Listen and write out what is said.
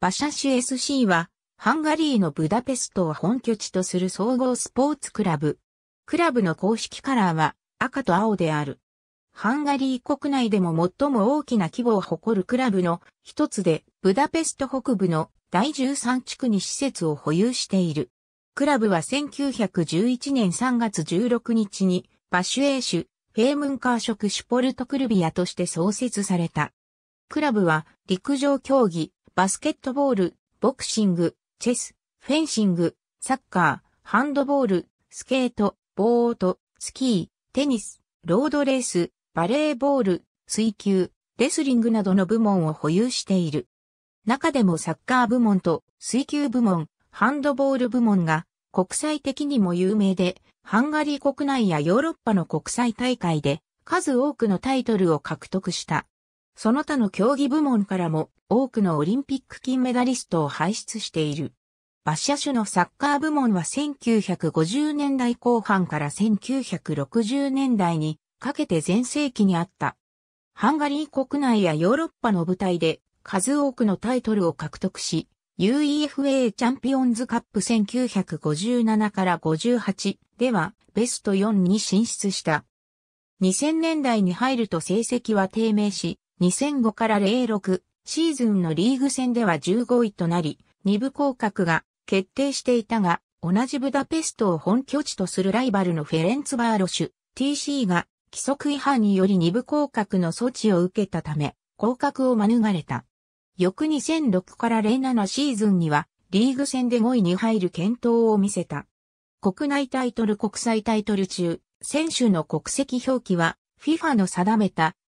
バシャシュ SC は、ハンガリーのブダペストを本拠地とする総合スポーツクラブ。クラブの公式カラーは赤と青である。ハンガリー国内でも最も大きな規模を誇るクラブの一つで、ブダペスト北部の第13地区に施設を保有している。クラブは1911年3月16日に、バシュエーシュ、フェームンカーショクシュポルトクルビアとして創設された。クラブは陸上競技、バスケットボール、ボクシング、チェス、フェンシング、サッカー、ハンドボール、スケート、ボート、スキー、テニス、ロードレース、バレーボール、水球、レスリングなどの部門を保有している。中でもサッカー部門と水球部門、ハンドボール部門が国際的にも有名で、ハンガリー国内やヨーロッパの国際大会で数多くのタイトルを獲得した。その他の競技部門からも多くのオリンピック金メダリストを輩出している。バシャ種のサッカー部門は1950年代後半から1960年代にかけて全盛期にあった。ハンガリー国内やヨーロッパの舞台で数多くのタイトルを獲得し、UEFA チャンピオンズカップ1957から58ではベスト4に進出した。2000年代に入ると成績は低迷し、2005から06シーズンのリーグ戦では15位となり、2部降格が決定していたが、同じブダペストを本拠地とするライバルのフェレンツバーロシュ TC が規則違反により2部降格の措置を受けたため、降格を免れた。翌2006から07シーズンには、リーグ戦で5位に入る検討を見せた。国内タイトル国際タイトル中、選手の国籍表記は FIFA の定めた